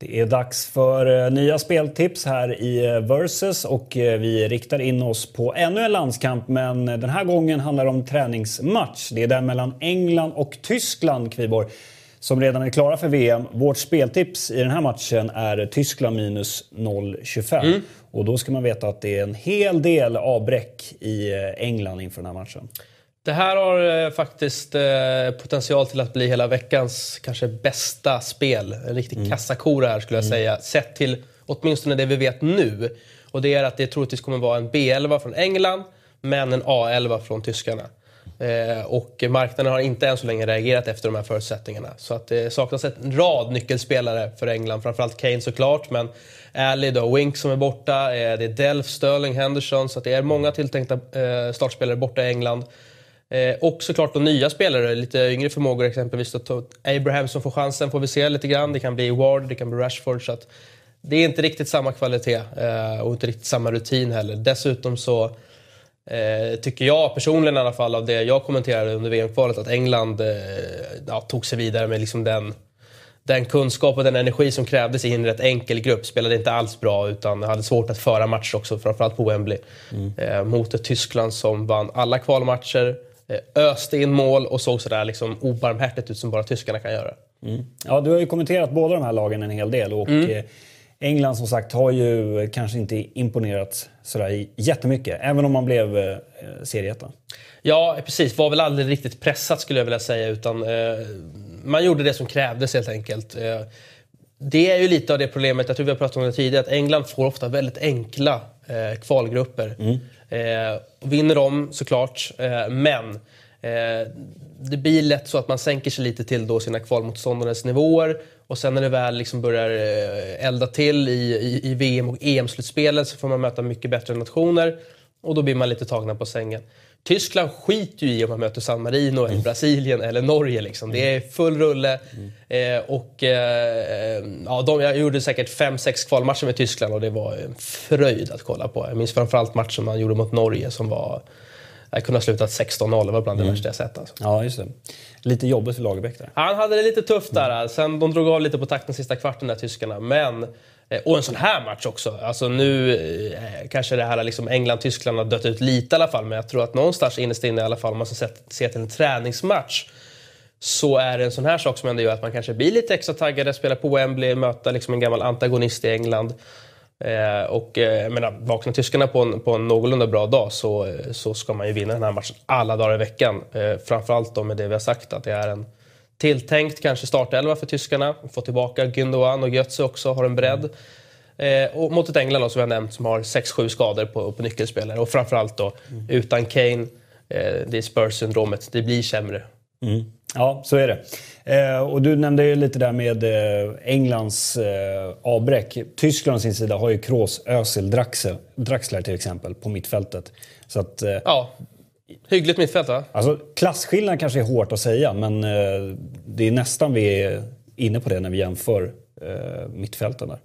Det är dags för eh, nya speltips här i eh, Versus och eh, vi riktar in oss på ännu en landskamp men den här gången handlar det om träningsmatch. Det är den mellan England och Tyskland, Kviborg, som redan är klara för VM. Vårt speltips i den här matchen är Tyskland minus 0,25 mm. och då ska man veta att det är en hel del avbräck i England inför den här matchen. Det här har eh, faktiskt eh, potential till att bli hela veckans kanske bästa spel. En riktig mm. kassako här skulle jag mm. säga. Sett till åtminstone det vi vet nu. Och det är att det troligtvis kommer vara en B11 från England men en A11 från tyskarna. Eh, och marknaden har inte än så länge reagerat efter de här förutsättningarna. Så att det eh, saknas en rad nyckelspelare för England. Framförallt Kane såklart, men Alley, då Wink som är borta, eh, det är Delph, Sterling, Henderson. Så det är många tilltänkta eh, startspelare borta i England. Eh, och såklart de nya spelare, lite yngre förmågor exempelvis. Abraham som får chansen får vi se lite grann. Det kan bli Ward, det kan bli Rashford. Så det är inte riktigt samma kvalitet eh, och inte riktigt samma rutin heller. Dessutom så eh, tycker jag personligen i alla fall av det jag kommenterade under VM-kvalet att England eh, ja, tog sig vidare med liksom den, den kunskap och den energi som krävdes i en rätt enkel grupp. Spelade inte alls bra utan hade svårt att föra matcher också, framförallt på Wembley. Mm. Eh, mot ett Tyskland som vann alla kvalmatcher Eh, öste in mål och såg sådär liksom obarmhärtigt ut som bara tyskarna kan göra. Mm. Ja, du har ju kommenterat båda de här lagen en hel del. Och mm. Eh, England som sagt har ju kanske inte imponerat sådär jättemycket, även om man blev eh, serietta. Ja, precis. Var väl aldrig riktigt pressat skulle jag vilja säga, utan eh, man gjorde det som krävdes helt enkelt. Eh, det är ju lite av det problemet, jag tror vi har pratat om det tidigare, att England får ofta väldigt enkla eh, kvalgrupper. Mm. Eh, vinner de såklart, eh, men eh, det blir lätt så att man sänker sig lite till då sina kvalmotståndares nivåer och sen när det väl liksom börjar eh, elda till i, i, i VM och EM-slutspelet så får man möta mycket bättre nationer och då blir man lite tagna på sängen. Tyskland skiter ju i om man möter San Marino, eller mm. Brasilien eller Norge. Liksom. Det är mm. full rulle. Mm. Eh, och, eh, ja, de, jag gjorde säkert 5-6 kvalmatcher med Tyskland och det var en fröjd att kolla på. Jag minns framförallt matchen man gjorde mot Norge som var... Jag kunde ha slutat 16-0, det var bland det mm. värsta jag sett. Alltså. Ja, just det. Lite jobbigt för Lagerbäck där. Han hade det lite tufft där. Mm. Alltså. Sen de drog av lite på takten sista kvarten, där tyskarna. Men Eh, och en sån här match också. Alltså nu eh, kanske det här liksom England-Tyskland har dött ut lite i alla fall, men jag tror att någonstans innerst inne i alla fall, om man ser till en träningsmatch, så är det en sån här sak som ändå gör att man kanske blir lite extra taggad. spela på Wembley, möta liksom en gammal antagonist i England. Eh, och eh, menar, vaknar tyskarna på en, på en någorlunda bra dag så, eh, så ska man ju vinna den här matchen alla dagar i veckan. Eh, framförallt då med det vi har sagt att det är en tilltänkt kanske startelva för tyskarna. Få tillbaka Gündogan och Götze också, har en bredd. Eh, och mot ett England då, som jag nämnt som har 6-7 skador på, på nyckelspelare och framförallt då mm. utan Kane, eh, det är Spurs-syndromet, det blir sämre. Mm. Ja, så är det. Eh, och du nämnde ju lite där med eh, Englands eh, avbräck. Tyskland sin sida har ju Kroos, Özil, Draxler, till exempel på mittfältet. Så att, eh, ja. Hyggligt mittfält va? Alltså, klasskillnad kanske är hårt att säga, men eh, det är nästan vi är inne på det när vi jämför eh, mittfälten där.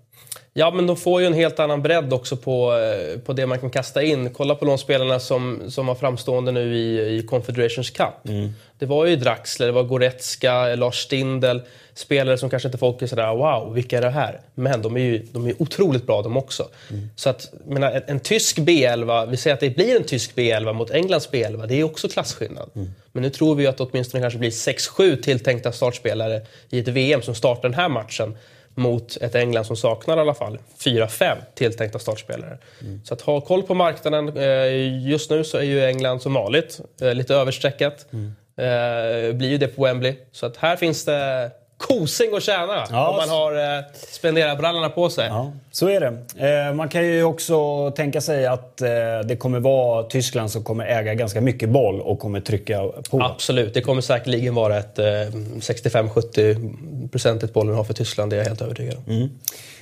Ja, men de får ju en helt annan bredd också på, eh, på det man kan kasta in. Kolla på de spelarna som, som var framstående nu i, i Confederations Cup. Mm. Det var ju Draxler, det var Goretzka, Lars Stindl. Spelare som kanske inte folk är sådär “wow, vilka är det här?” Men de är ju de är otroligt bra de också. Mm. Så att, menar, en, en tysk B11, vi säger att det blir en tysk B11 mot Englands B11, det är också klasskillnad. Mm. Men nu tror vi ju att det åtminstone kanske blir 6-7 tilltänkta startspelare i ett VM som startar den här matchen mot ett England som saknar i alla fall 4-5 tilltänkta startspelare. Mm. Så att ha koll på marknaden. Eh, just nu så är ju England som vanligt eh, lite överstreckat. Mm. Eh, blir ju det på Wembley. Så att här finns det kosing att tjäna ja, om man har eh, spenderarbrallorna på sig. Ja, så är det. Eh, man kan ju också tänka sig att eh, det kommer vara Tyskland som kommer äga ganska mycket boll och kommer trycka på. Absolut, det kommer säkerligen vara ett eh, 65-70 procentigt bollinnehav för Tyskland, det är jag helt övertygad om. Mm.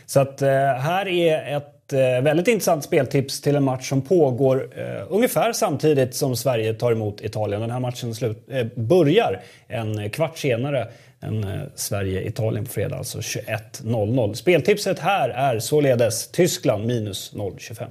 Så att eh, här är ett Eh, väldigt intressant speltips till en match som pågår eh, ungefär samtidigt som Sverige tar emot Italien. Den här matchen slut, eh, börjar en kvart senare än eh, Sverige-Italien på fredag, alltså 21.00. Speltipset här är således Tyskland minus 0,25.